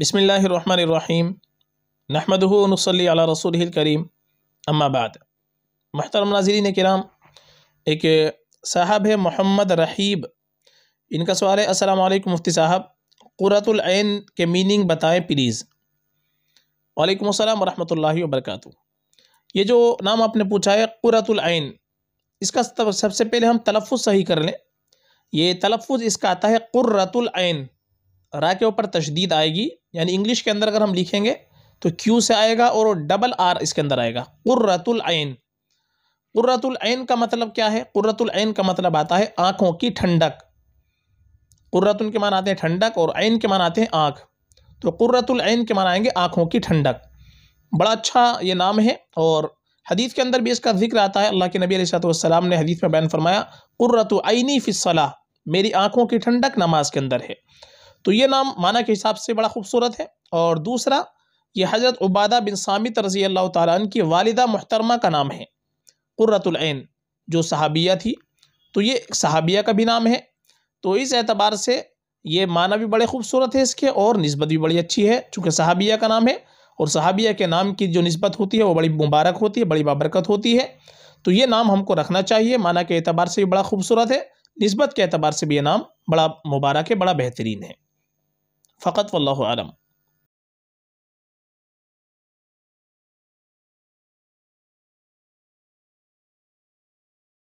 बसमीम अला रसूल करीम अम्माबाद महतरम नाजरीन कराम एक साहब है मोहम्मद रहीब इनका सवाल है असलम मुफ्ती साहब क़ुरतुलैन के मीनिंग बताएं प्लीज़ वालेकुम अस्सलाम वरहमतुल्लाहि वबरकातु ये जो नाम आपने पूछा है क़ुरतुलैन इसका सबसे पहले हम तलफ़ सही कर लें ये तलफ़ इसका आता है क़ुरतुलैन रा के ऊपर तशदीद आएगी यानी इंग्लिश के अंदर अगर हम लिखेंगे तो क्यू से आएगा और डबल आर इसके अंदर आएगा कुर्रतुलैन कुर्रतुलैन का मतलब क्या है कुर्रतुलैन का मतलब आता है आँखों की ठंडक कुर्रतुल के मान आते हैं ठंडक और आन के मान आते हैं आँख तो कुर्रतुलैन के मान आएंगे आँखों की ठंडक बड़ा अच्छा ये नाम है और हदीस के अंदर भी इसका जिक्र आता है अल्लाह के नबी वसल्लम ने हदीस में बयान फरमाया कुर्रतुआनी फ़िसला मेरी आँखों की ठंडक नमाज के अंदर है तो ये नाम माना के हिसाब से बड़ा खूबसूरत है और दूसरा ये हज़रत उबादा बिन सामित रज़ी अल्लाह तन की वालदा महतरमा का नाम है क़ुर्रतुलैन जो सहाबिया थी तो ये सहाबिया का भी नाम है तो इस एतबार से ये माना भी बड़े खूबसूरत है इसके और नस्बत भी बड़ी अच्छी है चूँकि सहाबिया का नाम है और सहाबिया के नाम की जो नस्बत होती है वो बड़ी मुबारक होती है बड़ी बाबरकत होती है तो ये नाम हमको रखना चाहिए माना के अतबार से भी बड़ा खूबसूरत है नस्बत के अतबार से भी ये नाम बड़ा मुबारक है बड़ा बेहतरीन है فقط والله أعلم